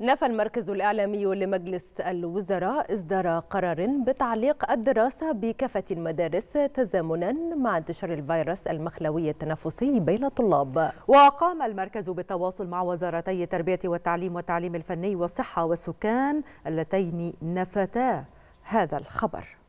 نفى المركز الإعلامي لمجلس الوزراء إصدار قرار بتعليق الدراسة بكافة المدارس تزامنا مع انتشار الفيروس المخلوي التنفسي بين الطلاب وقام المركز بالتواصل مع وزارتي التربية والتعليم والتعليم الفني والصحة والسكان اللتين نفتا هذا الخبر